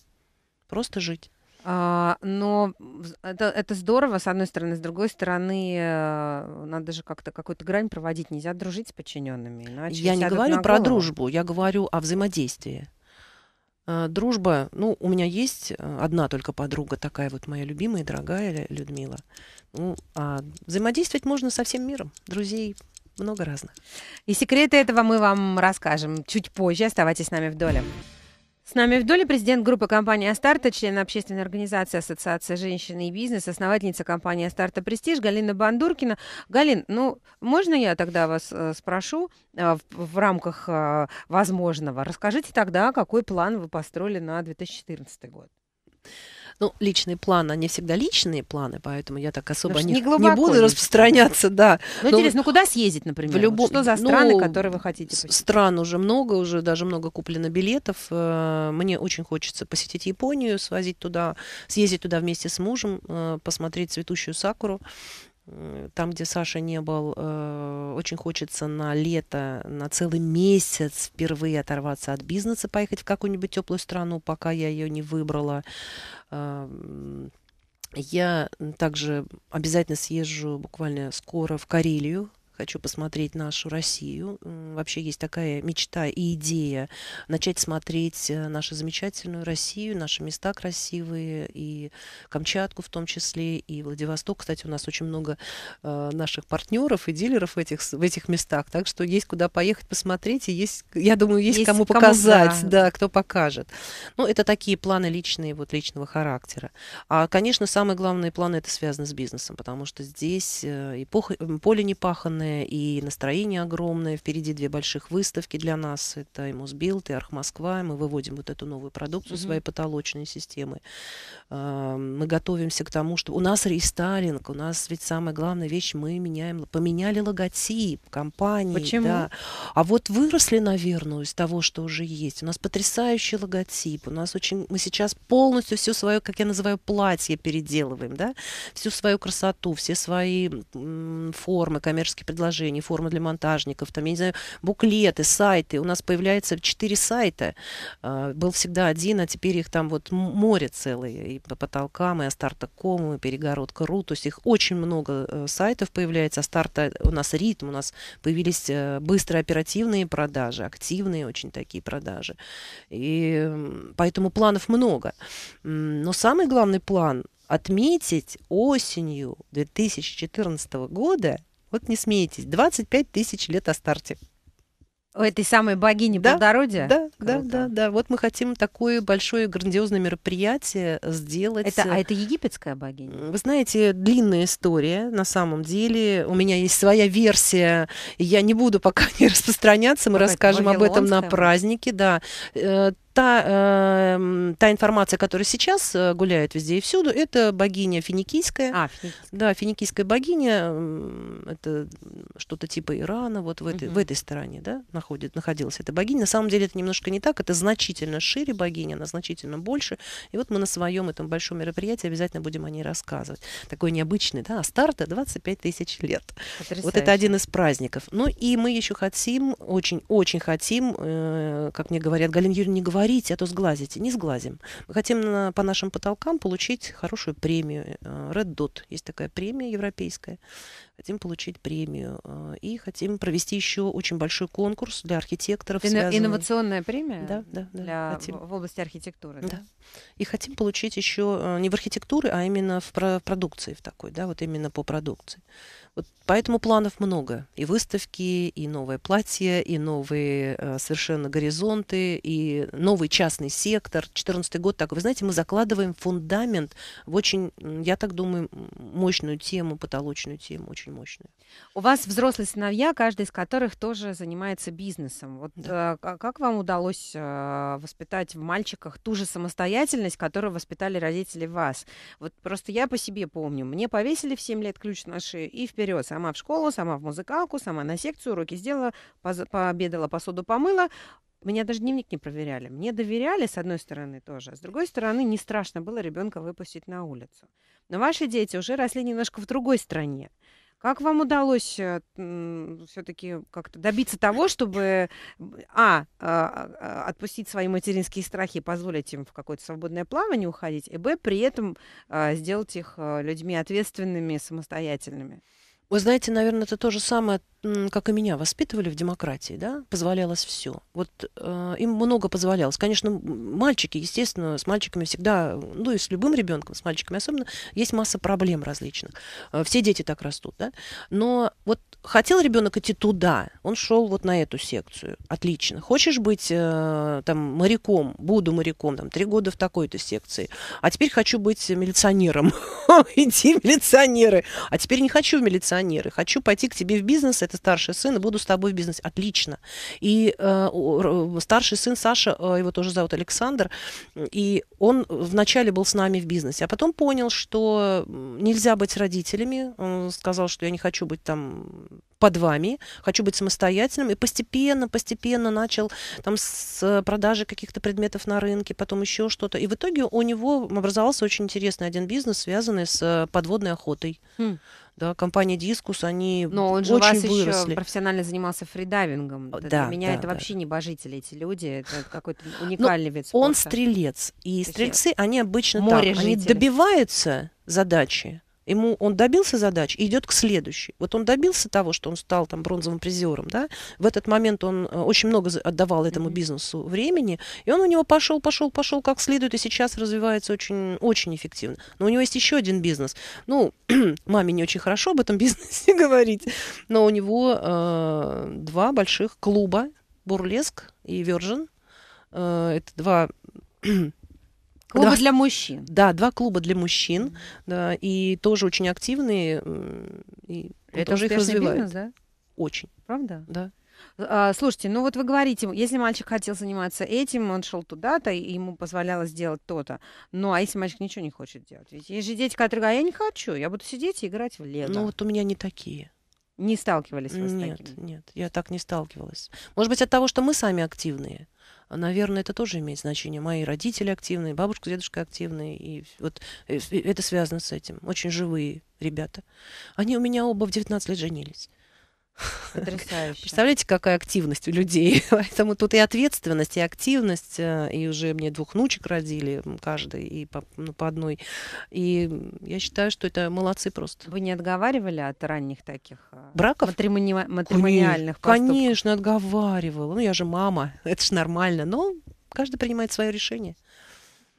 Просто жить. А, но это, это здорово, с одной стороны. С другой стороны, э, надо же как-то какую-то грань проводить. Нельзя дружить с подчиненными. Иначе я не говорю про дружбу, я говорю о взаимодействии. Э, дружба, ну, у меня есть э, одна только подруга, такая вот моя любимая и дорогая Людмила. Ну, а взаимодействовать можно со всем миром, друзей, много разных. И секреты этого мы вам расскажем чуть позже. Оставайтесь с нами в доле. С нами в доле президент группы компании «Астарта», член общественной организации Ассоциации женщин и бизнес, основательница компании «Астарта Престиж» Галина Бандуркина. Галин, ну, можно я тогда вас э, спрошу э, в, в рамках э, возможного? Расскажите тогда, какой план вы построили на 2014 год? Ну, личные планы, они всегда личные планы, поэтому я так особо не, не буду распространяться, да. Ну, Но интересно, ну, куда съездить, например? В любом... Что за страны, ну, которые вы хотите посетить? Стран уже много, уже даже много куплено билетов. Э, мне очень хочется посетить Японию, свозить туда, съездить туда вместе с мужем, э, посмотреть цветущую сакуру. Э, там, где Саша не был, э, очень хочется на лето, на целый месяц впервые оторваться от бизнеса, поехать в какую-нибудь теплую страну, пока я ее не выбрала. Эм, я также обязательно съезжу буквально скоро в Карелию, хочу посмотреть нашу Россию. Вообще есть такая мечта и идея начать смотреть э, нашу замечательную Россию, наши места красивые, и Камчатку в том числе, и Владивосток. Кстати, у нас очень много э, наших партнеров и дилеров в этих, в этих местах, так что есть куда поехать посмотреть, и есть, я думаю, есть, есть кому, кому показать, да. да, кто покажет. Ну, это такие планы личные, вот личного характера. А, конечно, самые главные планы это связано с бизнесом, потому что здесь э, и поле не паханное, огромное, и настроение огромное. Впереди две больших выставки для нас. Это и Мосбилд, и Архмосква. Мы выводим вот эту новую продукцию mm-hmm. своей потолочной системы. А, мы готовимся к тому, что у нас рестайлинг, у нас ведь самая главная вещь, мы меняем, поменяли логотип компании. Почему? Да. А вот выросли, наверное, из того, что уже есть. У нас потрясающий логотип. У нас очень, мы сейчас полностью всю свою, как я называю, платье переделываем, да, всю свою красоту, все свои формы, коммерческие предложений, форма для монтажников, там, я не знаю, буклеты, сайты. У нас появляется четыре сайта. А, был всегда один, а теперь их там вот море целое. И по потолкам, и Астарта.ком, и Перегородка.ру. То есть их очень много э, сайтов появляется. Астарта у нас ритм, у нас появились э, быстрые оперативные продажи, активные очень такие продажи. И поэтому планов много. Но самый главный план отметить осенью 2014 года вот не смейтесь. 25 тысяч лет о старте. У этой самой богини да, плодородия? Да, Круто. да, да, да. Вот мы хотим такое большое грандиозное мероприятие сделать. Это, а это египетская богиня? Вы знаете, длинная история на самом деле. У меня есть своя версия. Я не буду пока <laughs> не распространяться. Мы Какая расскажем об этом на празднике. Да. Э, та, э, та информация, которая сейчас э, гуляет везде и всюду, это богиня финикийская. А, финикийская. Да, финикийская богиня, это что-то типа Ирана, вот в этой, угу. в этой стороне, да, находит, находилась эта богиня. На самом деле это немножко не так, это значительно шире богиня, она значительно больше. И вот мы на своем этом большом мероприятии обязательно будем о ней рассказывать. Такой необычный, да, а старта 25 тысяч лет. Потрясающе. Вот это один из праздников. Ну и мы еще хотим, очень-очень хотим, э, как мне говорят, Галина Юрьевна, не говорит, говорить, а то сглазите. Не сглазим. Мы хотим на, по нашим потолкам получить хорошую премию. Э, Red Dot. Есть такая премия европейская. Хотим получить премию. Э, и хотим провести еще очень большой конкурс для архитекторов. Ин- связанный... Инновационная премия? Да, да. да для... хотим. В области архитектуры. Да. да. И хотим получить еще э, не в архитектуре, а именно в продукции в такой, да, вот именно по продукции. Вот поэтому планов много. И выставки, и новое платье, и новые э, совершенно горизонты, и новый частный сектор. 2014 год так. Вы знаете, мы закладываем фундамент в очень, я так думаю, мощную тему, потолочную тему, очень мощную. У вас взрослые сыновья, каждый из которых тоже занимается бизнесом. Вот да. э, как вам удалось э, воспитать в мальчиках ту же самостоятельность, которую воспитали родители вас? Вот просто я по себе помню. Мне повесили в 7 лет ключ на шею и вперед вперед. Сама в школу, сама в музыкалку, сама на секцию, уроки сделала, пообедала, посуду помыла, меня даже дневник не проверяли. Мне доверяли, с одной стороны, тоже. А с другой стороны, не страшно было ребенка выпустить на улицу. Но ваши дети уже росли немножко в другой стране. Как вам удалось э, все-таки как-то добиться того, чтобы а, а, а отпустить свои материнские страхи, позволить им в какое-то свободное плавание уходить, и б при этом а, сделать их э, людьми ответственными, самостоятельными? Вы знаете, наверное, это то же самое, как и меня воспитывали в демократии, да? Позволялось все. Вот э, им много позволялось. Конечно, мальчики, естественно, с мальчиками всегда, ну и с любым ребенком, с мальчиками особенно, есть масса проблем различных. Э, все дети так растут, да? Но вот хотел ребенок идти туда, он шел вот на эту секцию. Отлично. Хочешь быть э, там моряком, буду моряком, там три года в такой-то секции. А теперь хочу быть милиционером. <laughs> Иди милиционеры. А теперь не хочу в милиционером акционеры. Хочу пойти к тебе в бизнес, это старший сын, и буду с тобой в бизнес. Отлично. И э, старший сын Саша, э, его тоже зовут Александр, и он вначале был с нами в бизнесе, а потом понял, что нельзя быть родителями. Он сказал, что я не хочу быть там под вами, хочу быть самостоятельным. И постепенно, постепенно начал там с э, продажи каких-то предметов на рынке, потом еще что-то. И в итоге у него образовался очень интересный один бизнес, связанный с э, подводной охотой. Хм. Да, компания Дискус, они Но он же очень вас выросли. еще профессионально занимался фридайвингом. Да, Для меня да, это да. вообще не божители, эти люди. Это <laughs> какой-то ну, уникальный Но вид спорта. Он стрелец. И стрельцы, они обычно Море так, они добиваются задачи, ему он добился задач и идет к следующей. Вот он добился того, что он стал там бронзовым призером, да, в этот момент он э, очень много отдавал этому бизнесу времени, и он у него пошел, пошел, пошел как следует, и сейчас развивается очень, очень эффективно. Но у него есть еще один бизнес. Ну, <clears throat> маме не очень хорошо об этом <laughs> бизнесе говорить, но у него э, два больших клуба, Бурлеск и Virgin. Э, это два <clears throat> Клубы два, для мужчин. Да, два клуба для мужчин, mm -hmm. да, и тоже очень активные. И Это уже их развивает. Бизнес, да? Очень. Правда? Да. А, слушайте, ну вот вы говорите, если мальчик хотел заниматься этим, он шел туда-то, и ему позволялось сделать то-то. Ну, а если мальчик ничего не хочет делать? Ведь есть же дети, которые говорят, «А я не хочу, я буду сидеть и играть в лего. Ну вот у меня не такие. Не сталкивались вы с нет, такими? Нет, нет, я так не сталкивалась. Может быть, от того, что мы сами активные наверное, это тоже имеет значение. Мои родители активные, бабушка, дедушка активные, и вот э, это связано с этим. Очень живые ребята. Они у меня оба в 19 лет женились. Потрясающе. Представляете, какая активность у людей. <laughs> Поэтому тут и ответственность, и активность, э, и уже мне двух внучек родили каждый, и по, ну, по одной. И я считаю, что это молодцы просто. Вы не отговаривали от ранних таких э, браков? Матримони... Матримониальных Нет, поступков? Конечно, отговаривала. Ну, я же мама, <laughs> это же нормально. Но каждый принимает свое решение.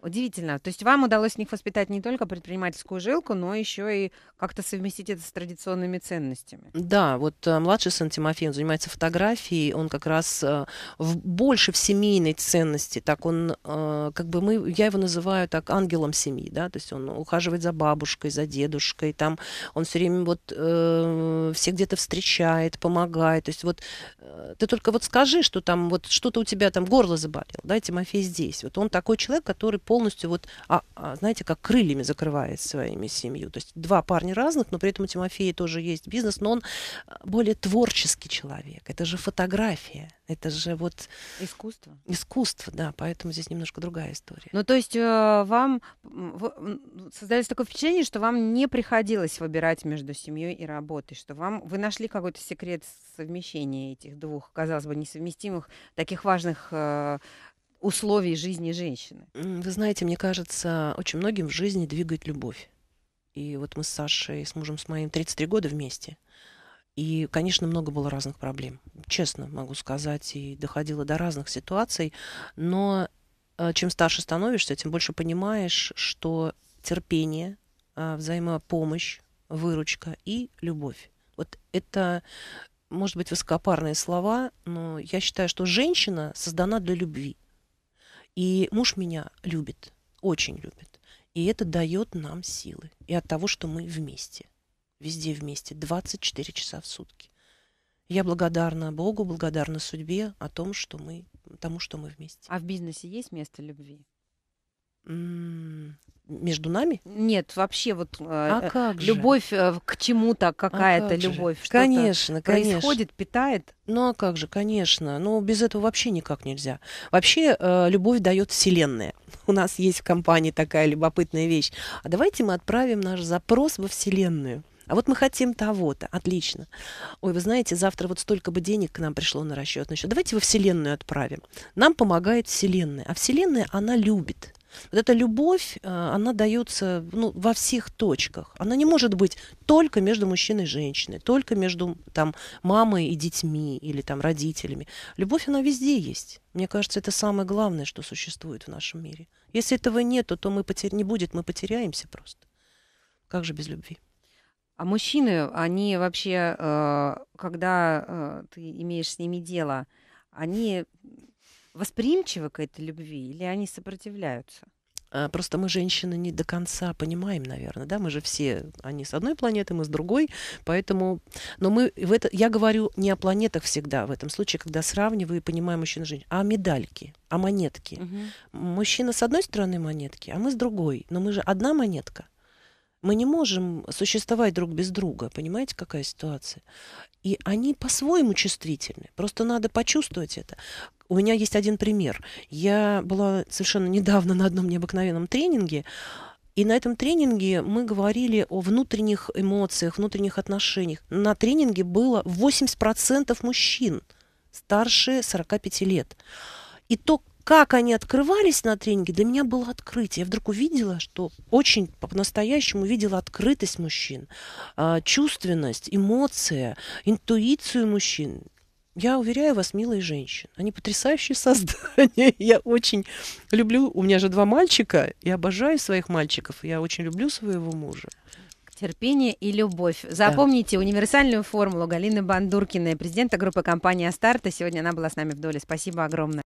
Удивительно. То есть вам удалось в них воспитать не только предпринимательскую жилку, но еще и как-то совместить это с традиционными ценностями. Да, вот э, младший сын Тимофей, он занимается фотографией, он как раз э, в, больше в семейной ценности, так он, э, как бы мы, я его называю так ангелом семьи, да, то есть он ухаживает за бабушкой, за дедушкой, там он все время вот э, все где-то встречает, помогает, то есть вот э, ты только вот скажи, что там вот что-то у тебя там горло заболело, да, Тимофей здесь, вот он такой человек, который полностью вот, а, а, знаете, как крыльями закрывает своими семью. То есть два парня разных, но при этом у Тимофея тоже есть бизнес, но он а, более творческий человек. Это же фотография, это же вот... Искусство. Искусство, да, поэтому здесь немножко другая история. Ну, то есть э, вам создалось такое впечатление, что вам не приходилось выбирать между семьей и работой, что вам вы нашли какой-то секрет совмещения этих двух, казалось бы, несовместимых таких важных э, условий жизни женщины? Вы знаете, мне кажется, очень многим в жизни двигает любовь. И вот мы с Сашей, с мужем, с моим 33 года вместе. И, конечно, много было разных проблем. Честно могу сказать, и доходило до разных ситуаций. Но э, чем старше становишься, тем больше понимаешь, что терпение, а, взаимопомощь, выручка и любовь. Вот это, может быть, высокопарные слова, но я считаю, что женщина создана для любви – и муж меня любит, очень любит. И это дает нам силы. И от того, что мы вместе. Везде вместе. 24 часа в сутки. Я благодарна Богу, благодарна судьбе о том, что мы, тому, что мы вместе. А в бизнесе есть место любви? между нами? Нет, вообще вот э, а э, как любовь же? Э, к чему-то, а какая-то а как любовь, что конечно, конечно. происходит, питает. Ну а как же, конечно. Ну без этого вообще никак нельзя. Вообще э, любовь дает Вселенная. <laughs> У нас есть в компании такая любопытная вещь. А давайте мы отправим наш запрос во Вселенную. А вот мы хотим того-то. Отлично. Ой, вы знаете, завтра вот столько бы денег к нам пришло на расчетный счет. Давайте во Вселенную отправим. Нам помогает Вселенная. А Вселенная, она любит. Вот эта любовь, э, она дается ну, во всех точках. Она не может быть только между мужчиной и женщиной, только между там, мамой и детьми или там, родителями. Любовь, она везде есть. Мне кажется, это самое главное, что существует в нашем мире. Если этого нет, то мы потер... не будет, мы потеряемся просто. Как же без любви? А мужчины, они вообще, э, когда э, ты имеешь с ними дело, они восприимчивы к этой любви или они сопротивляются? А, просто мы, женщины, не до конца понимаем, наверное, да, мы же все, они с одной планеты, мы с другой, поэтому, но мы в это, я говорю не о планетах всегда в этом случае, когда сравниваю и понимаю мужчину, и женщин, а о медальке, о монетке. Угу. Мужчина с одной стороны монетки, а мы с другой, но мы же одна монетка. Мы не можем существовать друг без друга, понимаете, какая ситуация? И они по-своему чувствительны, просто надо почувствовать это. У меня есть один пример. Я была совершенно недавно на одном необыкновенном тренинге, и на этом тренинге мы говорили о внутренних эмоциях, внутренних отношениях. На тренинге было 80% мужчин старше 45 лет. И то, как они открывались на тренинге, для меня было открытие. Я вдруг увидела, что очень по-настоящему увидела открытость мужчин, а, чувственность, эмоция, интуицию мужчин. Я уверяю вас, милые женщины, они потрясающие создания. <laughs> Я очень люблю, у меня же два мальчика, я обожаю своих мальчиков, я очень люблю своего мужа. Терпение и любовь. Запомните да. универсальную формулу Галины Бандуркиной, президента группы компании «Астарта». Сегодня она была с нами в доле. Спасибо огромное.